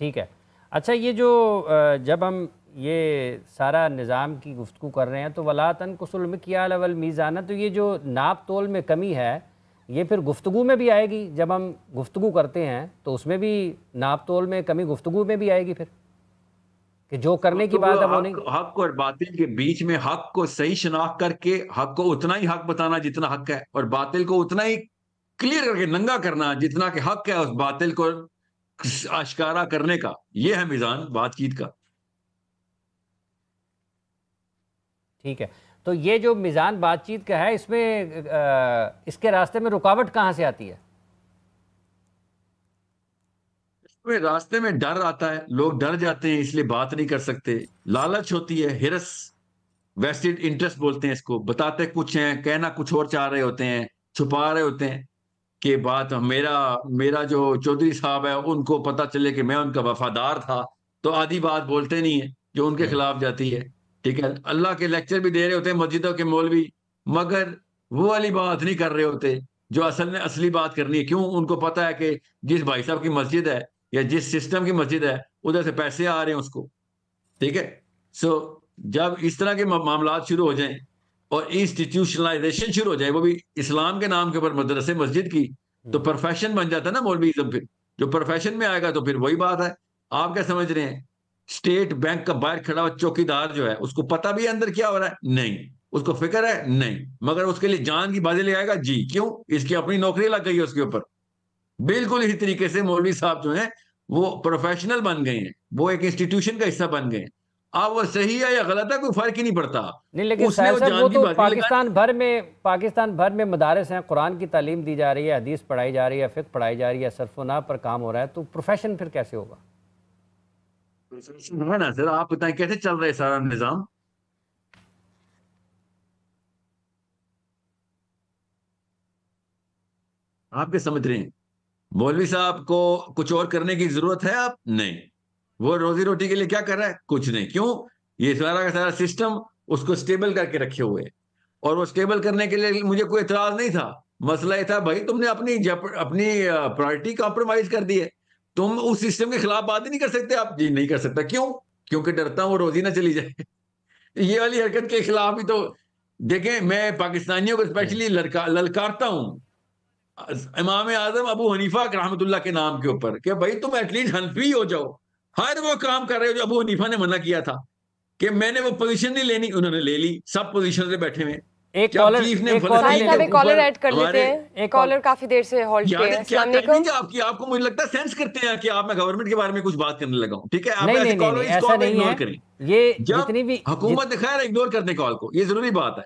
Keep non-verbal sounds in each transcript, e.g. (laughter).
ठीक है अच्छा ये जो जब हम ये सारा निज़ाम की गुफ्तु कर रहे हैं तो वलातन किया लवल मीज़ाना तो ये जो नाप तोल में कमी है ये फिर गुफ्तु में भी आएगी जब हम गुफ्तु करते हैं तो उसमें भी नाप तोल में कमी गुफ्तु में भी आएगी फिर कि जो करने की बात अब नहीं हक और बातिल के बीच में हक को सही शनाख्त करके हक को उतना ही हक बताना जितना हक है और बातिल को उतना ही क्लियर करके नंगा करना जितना कि हक है उस बातिल को आश्कारा करने का यह है मिजान बातचीत का ठीक है तो ये जो मिज़ान बातचीत का है इसमें आ, इसके रास्ते में रुकावट कहां से आती है इसमें रास्ते में डर आता है लोग डर जाते हैं इसलिए बात नहीं कर सकते लालच होती है हिरस वेस्टेड इंटरेस्ट बोलते हैं इसको बताते कुछ हैं कहना कुछ और चाह रहे होते हैं छुपा रहे होते हैं के बाद मेरा मेरा जो चौधरी साहब है उनको पता चले कि मैं उनका वफादार था तो आधी बात बोलते नहीं है जो उनके हाँ। खिलाफ जाती है ठीक है अल्लाह के लेक्चर भी दे रहे होते हैं मस्जिदों के मौलवी मगर वो वाली बात नहीं कर रहे होते जो असल में असली बात करनी है क्यों उनको पता है कि जिस भाई साहब की मस्जिद है या जिस सिस्टम की मस्जिद है उधर से पैसे आ रहे हैं उसको ठीक है सो जब इस तरह के मामला शुरू हो जाएं और इंस्टीट्यूशनलाइजेशन शुरू हो जाए वो भी इस्लाम के नाम के ऊपर मदरसे मस्जिद की तो प्रोफेशन हम्म। बन जाता है ना मौलवीज़म फिर जो प्रोफेशन में आएगा तो फिर वही बात है आप क्या समझ रहे हैं स्टेट बैंक का बाहर खड़ा हुआ चौकीदार जो है उसको पता भी अंदर क्या हो रहा है नहीं उसको फिक्र है नहीं मगर उसके लिए जान की बाजी ले आएगा जी क्यों इसकी अपनी नौकरी लग गई है उसके ऊपर बिल्कुल इसी तरीके से मौलवी साहब जो है वो प्रोफेशनल बन गए हैं वो एक इंस्टीट्यूशन का हिस्सा बन गए हैं अब हाँ, वो सही है या गलत है कोई फर्क ही नहीं पड़ता नहीं लेकिन उसने वो जान वो तो पाकिस्तान भर में पाकिस्तान भर में मदारस हैं कुरान की तालीम दी जा रही है हदीस पढ़ाई जा रही है फ़िक पढ़ाई जा रही है सरफोना पर काम हो रहा है तो प्रोफेशन फिर कैसे होगा ना सर आप बताएं कैसे चल रहा है सारा निज़ाम आप क्या समझ रहे हैं मौलवी साहब को कुछ और करने की जरूरत है आप नहीं वो रोजी रोटी के लिए क्या कर रहा है कुछ नहीं क्यों ये सारा का सारा सिस्टम उसको स्टेबल करके रखे हुए और वो स्टेबल करने के लिए मुझे कोई इतराज़ नहीं था मसला ये था भाई तुमने अपनी अपनी प्रायोरिटी कॉम्प्रोमाइज कर दी है तुम उस सिस्टम के खिलाफ बात ही नहीं कर सकते आप जी नहीं कर सकता क्यों क्योंकि डरता हूँ वो रोजी ना चली जाए (laughs) ये वाली हरकत के खिलाफ ही तो देखें मैं पाकिस्तानियों को स्पेशली हम्म। लड़का ललकारता हूँ इमाम आजम अबू हनीफा रहमतुल्ला के नाम के ऊपर कि भाई तुम एटलीस्ट हनफी हो जाओ हर तो वो काम कर रहे हो जो अबू हनीफा ने मना किया था कि मैंने वो पोजीशन नहीं लेनी उन्होंने ले ली सब पोजीशन से बैठे हुए एक कॉलर एक कॉलर कॉलर ऐड कर लेते हैं एक कॉलर काफी देर से होल्ड पे है क्या टेक्निक आपकी आपको मुझे लगता है सेंस करते हैं कि आप मैं गवर्नमेंट के बारे में कुछ बात करने लगा हूं ठीक है आप ऐसे कॉलर इस कॉल इग्नोर करें ये जितनी भी हुकूमत ने खैर इग्नोर करने कॉल को ये जरूरी बात है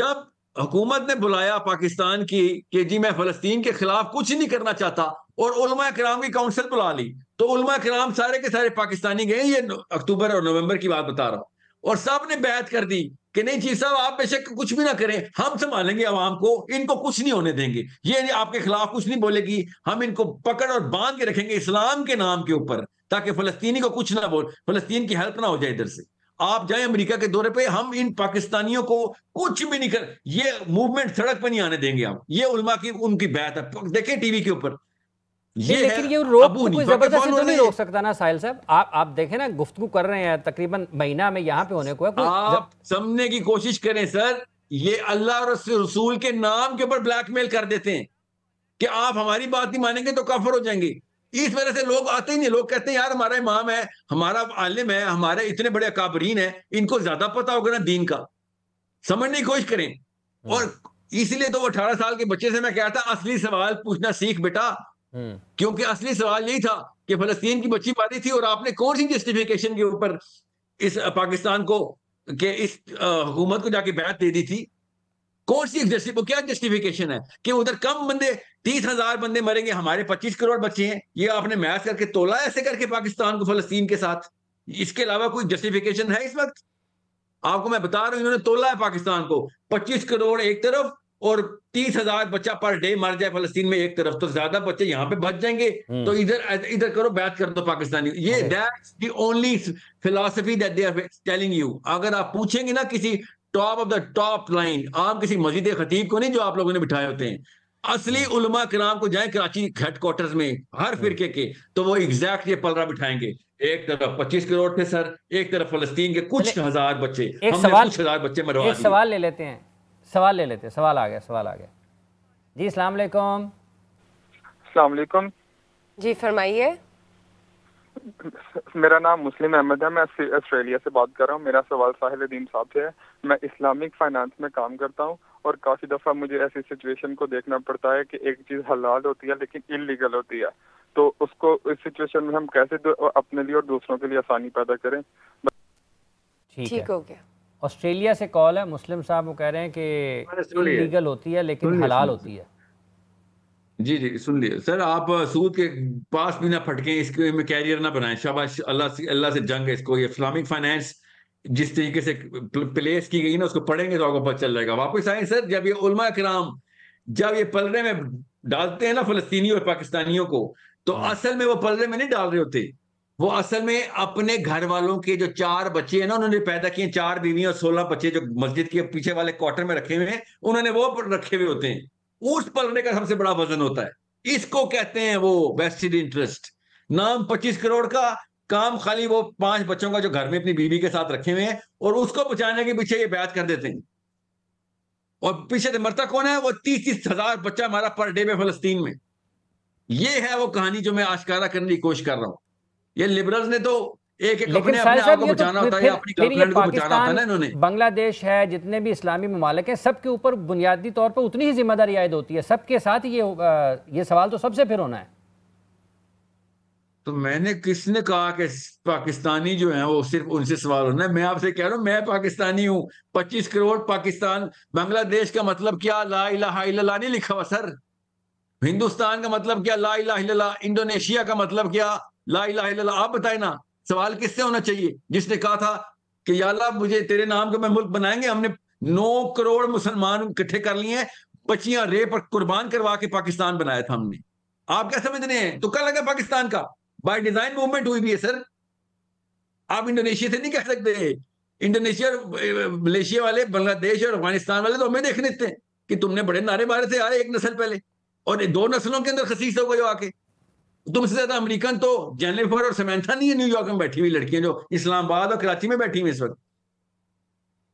जब हुकूमत ने बुलाया पाकिस्तान की कि जी मैं फलस्तीन के खिलाफ कुछ नहीं करना चाहता और उलमा कराम की काउंसिल बुला ली तो उलमा कराम सारे के सारे पाकिस्तानी गए ये अक्टूबर और नवंबर की बात बता रहा हूँ और सब ने बैत कर दी कि नहीं जी साहब आप बेशक कुछ भी ना करें हम संभालेंगे आवाम को इनको कुछ नहीं होने देंगे ये आपके खिलाफ कुछ नहीं बोलेगी हम इनको पकड़ और बांध के रखेंगे इस्लाम के नाम के ऊपर ताकि फलस्तीनी को कुछ ना बोल फलस्तीन की हेल्प ना हो जाए इधर से आप जाए अमेरिका के दौरे पे हम इन पाकिस्तानियों को कुछ भी नहीं कर ये मूवमेंट सड़क पे नहीं आने देंगे आप ये उलमा की उनकी बैत है देखें टीवी के ऊपर ये लेकिन ये रोक कोई जबरदस्ती तो नहीं रोक सकता ना साहिल साहब आप आप देखें ना गुफ्तु कर रहे हैं तकरीबन महीना में यहाँ पे होने को है आप समझने की कोशिश करें सर ये अल्लाह और रसूल के नाम के ऊपर ब्लैकमेल कर देते हैं कि आप हमारी बात नहीं मानेंगे तो काफर हो जाएंगे इस वजह से लोग आते ही नहीं लोग कहते हैं यार हमारा इमाम है हमारा आलिम है हमारे इतने बड़े अकाबरीन है इनको ज्यादा पता होगा ना दीन का समझने की कोशिश करें और हम्म। इसीलिए तो वो अठारह साल के बच्चे से मैं कहता असली सवाल पूछना सीख बेटा हम्म। क्योंकि असली सवाल यही था कि फलस्तीन की बच्ची मारी थी और आपने कौन सी जस्टिफिकेशन के ऊपर इस पाकिस्तान को के इस हुकूमत को जाके बैत दे दी थी कौन सी जस्टिफ क्या जस्टिफिकेशन है कि उधर कम बंदे तीस हजार बंदे मरेंगे हमारे पच्चीस करोड़ बच्चे हैं ये आपने मैथ करके तोला ऐसे करके पाकिस्तान को फलस्तीन के साथ इसके अलावा कोई जस्टिफिकेशन है इस वक्त आपको मैं बता रहा हूं इन्होंने तोला है पाकिस्तान को पच्चीस करोड़ एक तरफ और तीस हजार बच्चा पर डे मर जाए फलस्तीन में एक तरफ तो ज्यादा बच्चे यहाँ पे बच जाएंगे हम्म। तो इधर इधर करो बैच कर दो पाकिस्तानी ये only philosophy that they are telling you अगर आप पूछेंगे ना किसी top of the top line आप किसी मस्जिद खतीब को नहीं जो आप लोगों ने बिठाए होते हैं असली हम्म। उलमा कराम को जाए कराची हेडक्वार्टर में हर हम्म। फिरके के तो वो एग्जैक्ट ये पलरा बिठाएंगे एक तरफ पच्चीस करोड़ थे सर एक तरफ फलस्तीन के कुछ हजार बच्चे एक सवाल कुछ हजार बच्चे मरवा एक सवाल ले लेते हैं सवाल ले लेते सवाल आ गया सवाल आ गया जी अस्सलाम वालेकुम अस्सलाम वालेकुम जी फरमाइए मेरा नाम मुस्लिम अहमद है मैं ऑस्ट्रेलिया से बात कर रहा हूँ मेरा सवाल साहिल अदीम साहब से है मैं इस्लामिक फाइनेंस में काम करता हूँ और काफ़ी दफ़ा मुझे ऐसी सिचुएशन को देखना पड़ता है कि एक चीज़ हलाल होती है लेकिन इलीगल होती है तो उसको इस सिचुएशन में हम कैसे अपने लिए और दूसरों के लिए आसानी पैदा करें ठीक हो गया ऑस्ट्रेलिया से कॉल है मुस्लिम साहब वो कह रहे हैं कि लीगल होती है लेकिन हलाल होती है जी जी सुन लिए सर आप सूद के पास भी ना फटके इसके में कैरियर ना बनाए शाबाश अल्लाह से अल्लाह से जंग है इसको ये इस्लामिक फाइनेंस जिस तरीके से प्लेस की गई ना उसको पढ़ेंगे तो आपको पता चल जाएगा वापस आए सर जब ये उलमा कराम जब ये पलड़े में डालते हैं ना फलस्तीनी और पाकिस्तानियों को तो हाँ। असल में वो पलड़े में नहीं डाल रहे होते वो असल में अपने घर वालों के जो चार बच्चे हैं ना उन्होंने पैदा किए चार बीवी और सोलह बच्चे जो मस्जिद के पीछे वाले क्वार्टर में रखे हुए हैं उन्होंने वो रखे हुए होते हैं उस पलने का सबसे बड़ा वजन होता है इसको कहते हैं वो वेस्टेड इंटरेस्ट नाम पच्चीस करोड़ का काम खाली वो पांच बच्चों का जो घर में अपनी बीवी के साथ रखे हुए हैं और उसको बचाने के पीछे ये ब्याज कर देते हैं और पीछे मरता कौन है वो तीस तीस हजार बच्चा हमारा पर डे में फलस्तीन में ये है वो कहानी जो मैं आशकारा करने की कोशिश कर रहा हूं ये लिबरल्स ने तो एक एक अपने अपने आप को तो बचाना होता है अपनी गवर्नमेंट को बचाना होता है ना इन्होंने बांग्लादेश है जितने भी इस्लामी ममालिक हैं सबके ऊपर बुनियादी तौर पर उतनी ही जिम्मेदारी आयद होती है सबके साथ ये ये सवाल तो सबसे फिर होना है तो मैंने किसने कहा कि पाकिस्तानी जो है वो सिर्फ उनसे सवाल होना है मैं आपसे कह रहा हूँ मैं पाकिस्तानी हूँ पच्चीस करोड़ पाकिस्तान बांग्लादेश का मतलब क्या ला इला इला नहीं लिखा हुआ सर हिंदुस्तान का मतलब क्या ला इला इंडोनेशिया का मतलब क्या ला इला आप बताए ना सवाल किससे होना चाहिए जिसने कहा था कि याला मुझे तेरे नाम का मैं मुल्क बनाएंगे हमने नौ करोड़ मुसलमान इकट्ठे कर लिए हैं बच्चियां रेप और कुर्बान करवा के पाकिस्तान बनाया था हमने आप क्या समझ रहे हैं तो कल लगा पाकिस्तान का बाय डिजाइन मूवमेंट हुई भी है सर आप इंडोनेशिया से नहीं कह सकते इंडोनेशिया मलेशिया वाले बांग्लादेश और अफगानिस्तान वाले तो हमें देखने थे कि तुमने बड़े नारे मारे थे आए एक नस्ल पहले और दो नस्लों के अंदर खसीस हो गए आके तुमसे तो ज्यादा अमरीकन तो जेनिफर और समैंथा नहीं है न्यूयॉर्क में बैठी हुई लड़कियां जो इस्लामाबाद और कराची में बैठी हुई इस वक्त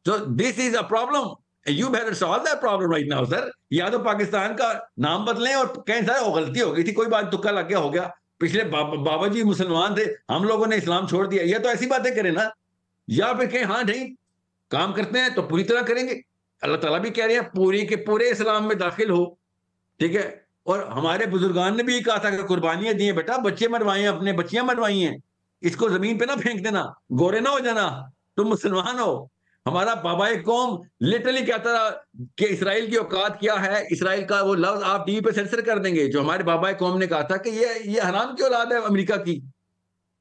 so this is a problem you better solve that problem right now sir या तो पाकिस्तान का नाम बदलें और कहें सर वो गलती हो गई थी कोई बात तुक्का लग गया हो गया पिछले बा, बाबा जी मुसलमान थे हम लोगों ने इस्लाम छोड़ दिया या तो ऐसी बातें करें ना या फिर कहें हाँ नहीं काम करते हैं तो पूरी तरह करेंगे अल्लाह ताला भी कह रहे हैं पूरी के पूरे इस्लाम में दाखिल हो ठीक है और हमारे बुजुर्गान ने भी कहा था कि कुर्बानियां दी है बेटा बच्चे मरवाए हैं अपने बच्चियां मरवाई हैं इसको जमीन पे ना फेंक देना गोरे ना हो जाना तुम मुसलमान हो हमारा बाबा कौम लिटरली कहता था कि इसराइल की औकात क्या है इसराइल का वो लफ्ज आप टीवी पे सेंसर कर देंगे जो हमारे बाबा कौम ने कहा था कि ये ये हराम की औलाद है अमेरिका की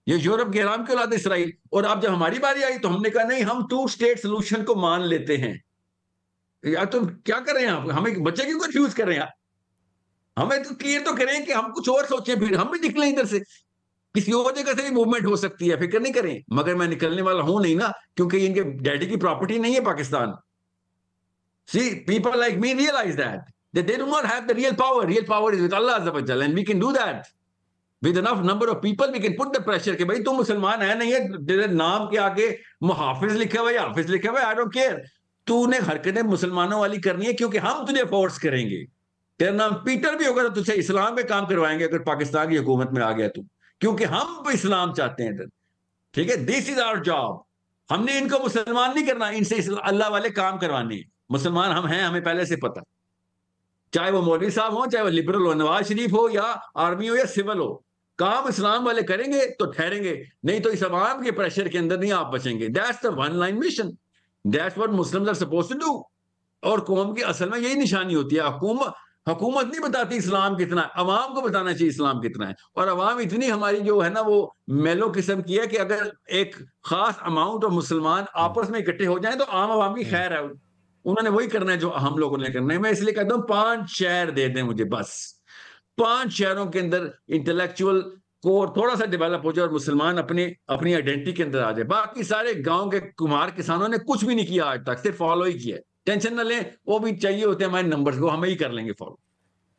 ये यूरोप की हराम की औलाद है इसराइल और अब जब हमारी बारी आई तो हमने कहा नहीं हम टू स्टेट सोल्यूशन को मान लेते हैं यार तुम क्या कर रहे हैं आप हमें बच्चे क्यों कंफ्यूज कर रहे हैं हमें तो क्लियर तो करें कि हम कुछ और सोचें फिर हम भी निकलें इधर से किसी और जगह से भी मूवमेंट हो सकती है फिक्र नहीं करें मगर मैं निकलने वाला हूं नहीं ना क्योंकि इनके डैडी की प्रॉपर्टी नहीं है Pakistan see people like me realise that that not have the real power real power is with is with Allah Azza and we can do that. With enough number of people, we can भाई तुम मुसलमान है नहीं है तेरे नाम के आगे मुहाफिज लिखा हुआ है हाफिज लिखा हुआ है आई डोंट केयर तूने हरकतें मुसलमानों वाली करनी है क्योंकि हम तुझे फोर्स करेंगे तेरा नाम पीटर भी होगा तो तुझे इस्लाम में काम करवाएंगे अगर पाकिस्तान की हुकूमत में आ गया तू क्योंकि हम इस्लाम चाहते हैं ठीक है दिस इज आवर जॉब हमने इनको मुसलमान नहीं करना इनसे अल्लाह वाले काम करवाने मुसलमान हम हैं हमें पहले से पता चाहे वो मौलवी साहब हो चाहे वो लिबरल हो नवाज शरीफ हो या आर्मी हो या सिविल हो काम इस्लाम वाले करेंगे तो ठहरेंगे नहीं तो इस अवाम के प्रेशर के अंदर नहीं आप बचेंगे that's the one line mission that's what Muslims are suppose to do और कौम की असल में यही निशानी होती है हुकूमत हुकूमत नहीं बताती इस्लाम कितना है अवाम को बताना चाहिए इस्लाम कितना है और अवाम इतनी हमारी जो है ना वो मेलो किस्म की है कि अगर एक खास अमाउंट और मुसलमान आपस में इकट्ठे हो जाए तो आम आवाम की खैर है उन्होंने वही करना है जो हम लोगों ने करना है मैं इसलिए कहता हूँ पांच शहर दे दें मुझे बस पांच शहरों के अंदर इंटेलेक्चुअल कोर थोड़ा सा डेवलप हो जाए और मुसलमान अपने अपनी आइडेंटिटी के अंदर आ जाए बाकी सारे गांव के कुमार किसानों ने कुछ भी नहीं किया आज तक सिर्फ फॉलो ही किया है टेंशन ना लें वो भी चाहिए होते हैं हमारे नंबर्स को हम ही कर लेंगे फॉलो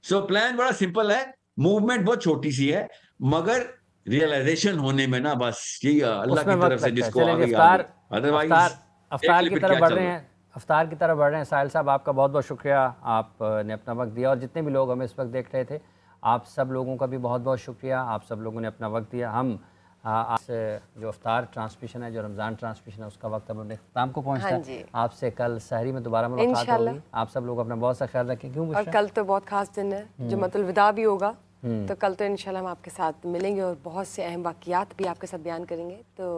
सो प्लान बड़ा सिंपल है मूवमेंट बहुत छोटी सी है मगर रियलाइजेशन होने में ना बस यही अल्लाह की तरफ से जिसको अदरवाइज अफ्तार की तरफ बढ़ रहे हैं अफ्तार की तरफ बढ़ रहे हैं साहिल साहब आपका बहुत बहुत शुक्रिया आपने अपना वक्त दिया और जितने भी लोग हमें इस वक्त देख रहे थे आप सब लोगों का भी बहुत बहुत शुक्रिया आप सब लोगों ने अपना वक्त दिया हम आपसे जो अफ्तार ट्रांसमिशन है जो रमज़ान ट्रांसमिशन है उसका वक्त अब अपने अख्ताम को पहुँचता हाँ आपसे कल शहरी में दोबारा मुलाकात होगी आप सब लोग अपना बहुत सा ख्याल रखें क्यों और कल तो बहुत खास दिन है जो हम्म। मतलब विदा भी होगा हम्म। तो कल तो इनशाला हम आपके साथ मिलेंगे और बहुत से अहम वाक़ियात भी आपके साथ बयान करेंगे तो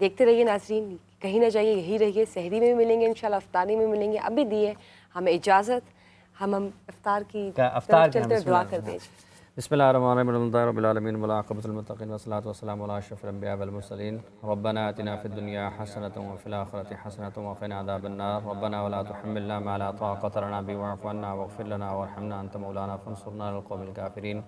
देखते रहिए नाजरीन कहीं ना जाइए यही रहिए शहरी में भी मिलेंगे इन अफ्तारी में मिलेंगे अभी दिए हमें इजाज़त हम हम अफ्तार की अफ्तार चलते दुआ कर दीजिए بسم الله الرحمن الرحيم الحمد لله رب العالمين والعاقبة للمتقين والصلاة والسلام على أشرف الأنبياء والمرسلين ربنا آتنا في الدنيا حسنة وفي الآخرة حسنة وقنا عذاب النار ربنا ولا تحملنا ما لا طاقة لنا به واعف عنا واغفر لنا وارحمنا أنت مولانا فانصرنا على القوم الكافرين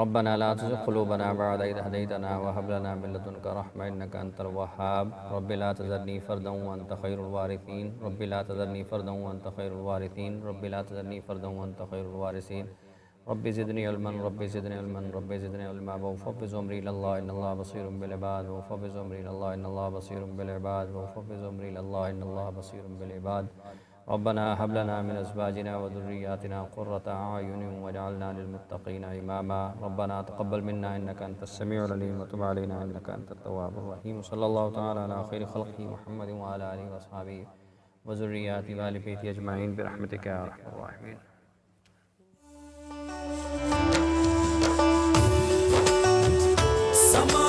ربنا لا تزغ قلوبنا بعد إذ هديتنا وهب لنا من لدنك رحمة إنك أنت الوهاب رب لا تذرني فردا وأنت خير الوارثين رب لا تذرني فردا وأنت خير الوارثين رب لا تذرني فردا وأنت خير الوارثين ربي زدني علما ربي زدني علما ربي زدني علما وفوض امري الى الله ان الله بصير بالعباد وفوض امري الى الله ان الله بصير بالعباد وفوض امري الى الله ان الله بصير بالعباد ربنا هب لنا من ازواجنا وذرياتنا قرة اعين واجعلنا للمتقين اماما ربنا تقبل منا انك انت السميع العليم وتب علينا انك انت التواب الرحيم صلى الله تعالى على خير خلقه محمد وعلى اله واصحابه وذريات وال بيته اجمعين برحمتك يا ارحم الراحمين Summer